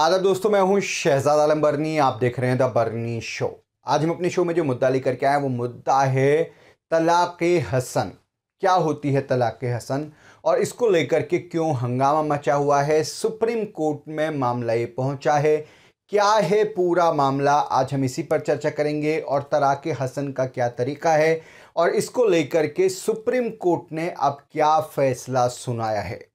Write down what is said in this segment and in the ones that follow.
आदर दोस्तों मैं हूं शहजाद आलम बर्नी आप देख रहे हैं द बर्नी शो आज हम अपने शो में जो मुद्दा लेकर के आए वो मुद्दा है तलाक़ हसन क्या होती है तलाक़ हसन और इसको लेकर के क्यों हंगामा मचा हुआ है सुप्रीम कोर्ट में मामला ये पहुंचा है क्या है पूरा मामला आज हम इसी पर चर्चा करेंगे और तलाक़ हसन का क्या तरीका है और इसको लेकर के सुप्रीम कोर्ट ने अब क्या फ़ैसला सुनाया है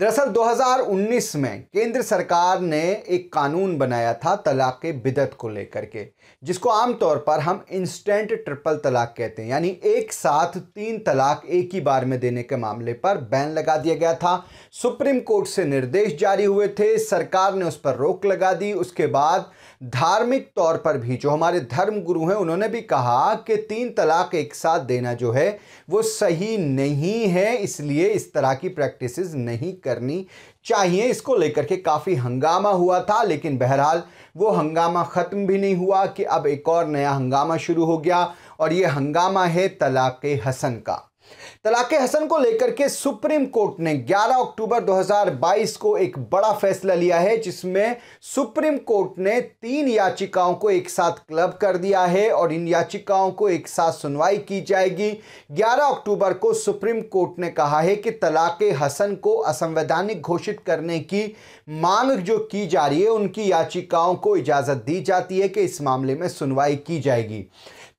दरअसल 2019 में केंद्र सरकार ने एक कानून बनाया था तलाक के बिदत को लेकर के जिसको आमतौर पर हम इंस्टेंट ट्रिपल तलाक कहते हैं यानी एक साथ तीन तलाक एक ही बार में देने के मामले पर बैन लगा दिया गया था सुप्रीम कोर्ट से निर्देश जारी हुए थे सरकार ने उस पर रोक लगा दी उसके बाद धार्मिक तौर पर भी जो हमारे धर्म गुरु हैं उन्होंने भी कहा कि तीन तलाक एक साथ देना जो है वो सही नहीं है इसलिए इस तरह की प्रैक्टिसेस नहीं करनी चाहिए इसको लेकर के काफ़ी हंगामा हुआ था लेकिन बहरहाल वो हंगामा ख़त्म भी नहीं हुआ कि अब एक और नया हंगामा शुरू हो गया और ये हंगामा है तलाक़ हसन का तलाक हसन को लेकर के सुप्रीम कोर्ट ने 11 अक्टूबर 2022 को एक बड़ा फैसला लिया है जिसमें सुप्रीम कोर्ट ने तीन याचिकाओं को एक साथ क्लब कर दिया है और इन याचिकाओं को एक साथ सुनवाई की जाएगी 11 अक्टूबर को सुप्रीम कोर्ट ने कहा है कि तलाक हसन को असंवैधानिक घोषित करने की मांग जो की जा रही है उनकी याचिकाओं को इजाज़त दी जाती है कि इस मामले में सुनवाई की जाएगी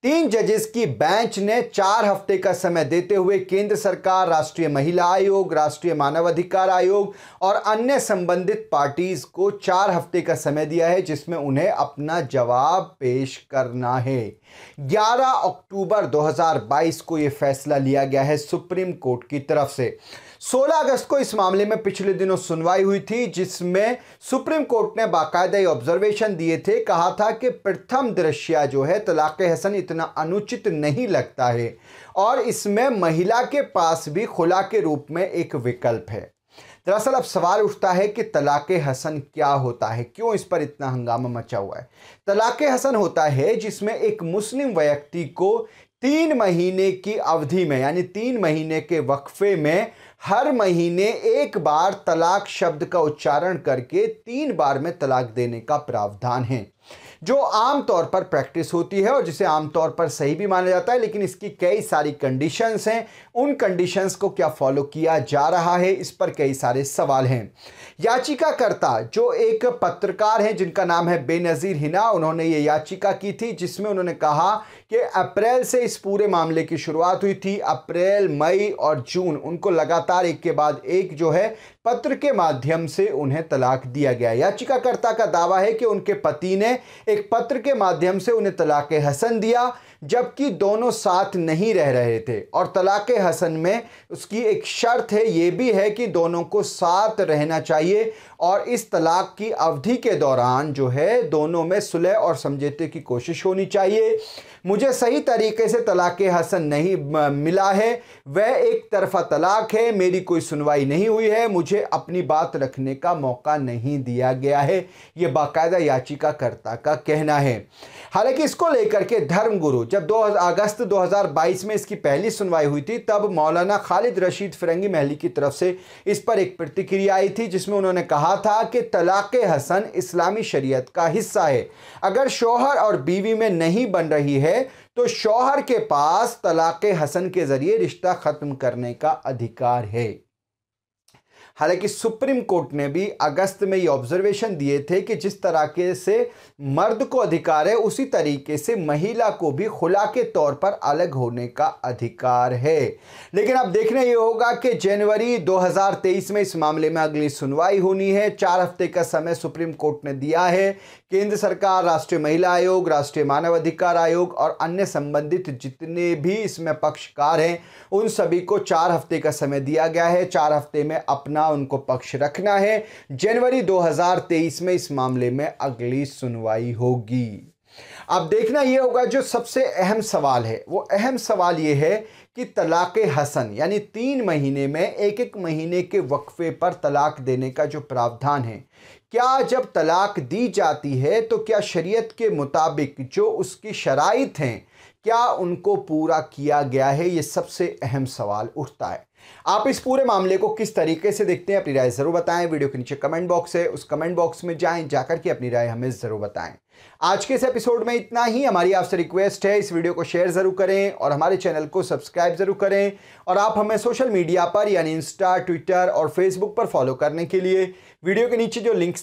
तीन जजेस की बेंच ने चार हफ्ते का समय देते हुए केंद्र सरकार राष्ट्रीय महिला आयोग राष्ट्रीय मानवाधिकार आयोग और अन्य संबंधित पार्टीज को चार हफ्ते का समय दिया है जिसमें उन्हें अपना जवाब पेश करना है 11 अक्टूबर 2022 को यह फैसला लिया गया है सुप्रीम कोर्ट की तरफ से 16 अगस्त को इस मामले में पिछले दिनों सुनवाई हुई थी जिसमें सुप्रीम कोर्ट ने बाकायदा ये ऑब्जर्वेशन दिए थे कहा था कि प्रथम दृश्य जो है तलाक हसन इतना अनुचित नहीं लगता है और इसमें महिला के पास भी खुला के रूप में एक विकल्प है दरअसल अब सवाल उठता है कि तलाक हसन क्या होता है क्यों इस पर इतना हंगामा मचा हुआ है तलाक हसन होता है जिसमें एक मुस्लिम व्यक्ति को तीन महीने की अवधि में यानी तीन महीने के वक्फे में हर महीने एक बार तलाक शब्द का उच्चारण करके तीन बार में तलाक देने का प्रावधान है जो आमतौर पर प्रैक्टिस होती है और जिसे आमतौर पर सही भी माना जाता है लेकिन इसकी कई सारी कंडीशंस हैं उन कंडीशंस को क्या फॉलो किया जा रहा है इस पर कई सारे सवाल हैं याचिकाकर्ता जो एक पत्रकार हैं जिनका नाम है बेनज़ीर हिना उन्होंने ये याचिका की थी जिसमें उन्होंने कहा कि अप्रैल से इस पूरे मामले की शुरुआत हुई थी अप्रैल मई और जून उनको लगातार एक के बाद एक जो है पत्र के माध्यम से उन्हें तलाक दिया गया याचिकाकर्ता का दावा है कि उनके पति ने एक पत्र के माध्यम से उन्हें तलाक हसन दिया जबकि दोनों साथ नहीं रह रहे थे और तलाक़ हसन में उसकी एक शर्त है ये भी है कि दोनों को साथ रहना चाहिए और इस तलाक़ की अवधि के दौरान जो है दोनों में सुलह और समझौते की कोशिश होनी चाहिए मुझे सही तरीके से तलाक़ हसन नहीं मिला है वह एक तरफा तलाक है मेरी कोई सुनवाई नहीं हुई है मुझे अपनी बात रखने का मौका नहीं दिया गया है ये बाकायदा याचिकाकर्ता का कहना है हालांकि इसको लेकर के धर्मगुरु जब दो अगस्त 2022 में इसकी पहली सुनवाई हुई थी तब मौलाना खालिद रशीद फिरंगी महली की तरफ से इस पर एक प्रतिक्रिया आई थी जिसमें उन्होंने कहा था कि तलाक़ हसन इस्लामी शरीयत का हिस्सा है अगर शोहर और बीवी में नहीं बन रही है तो शोहर के पास तलाक़ हसन के ज़रिए रिश्ता ख़त्म करने का अधिकार है हालांकि सुप्रीम कोर्ट ने भी अगस्त में ये ऑब्जर्वेशन दिए थे कि जिस तरह के से मर्द को अधिकार है उसी तरीके से महिला को भी खुला के तौर पर अलग होने का अधिकार है लेकिन अब देखना ये होगा कि जनवरी 2023 में इस मामले में अगली सुनवाई होनी है चार हफ्ते का समय सुप्रीम कोर्ट ने दिया है केंद्र सरकार राष्ट्रीय महिला आयोग राष्ट्रीय मानवाधिकार आयोग और अन्य संबंधित जितने भी इसमें पक्षकार हैं उन सभी को चार हफ्ते का समय दिया गया है चार हफ्ते में अपना करना उनको पक्ष रखना है जनवरी 2023 में इस मामले में अगली सुनवाई होगी अब देखना यह होगा जो सबसे अहम सवाल है वो अहम सवाल यह है कि तलाक़ हसन यानी तीन महीने में एक एक महीने के वक्फे पर तलाक देने का जो प्रावधान है क्या जब तलाक दी जाती है तो क्या शरीयत के मुताबिक जो उसकी शराइ हैं क्या उनको पूरा किया गया है ये सबसे अहम सवाल उठता है आप इस पूरे मामले को किस तरीके से देखते हैं अपनी राय ज़रूर बताएं वीडियो के नीचे कमेंट बॉक्स है उस कमेंट बॉक्स में जाएं जाकर के अपनी राय हमें ज़रूर बताएं आज के इस एपिसोड में इतना ही हमारी आपसे रिक्वेस्ट है इस वीडियो को शेयर ज़रूर करें और हमारे चैनल को सब्सक्राइब ज़रूर करें और आप हमें सोशल मीडिया पर यानी इंस्टा ट्विटर और फेसबुक पर फॉलो करने के लिए वीडियो के नीचे जो लिंक्स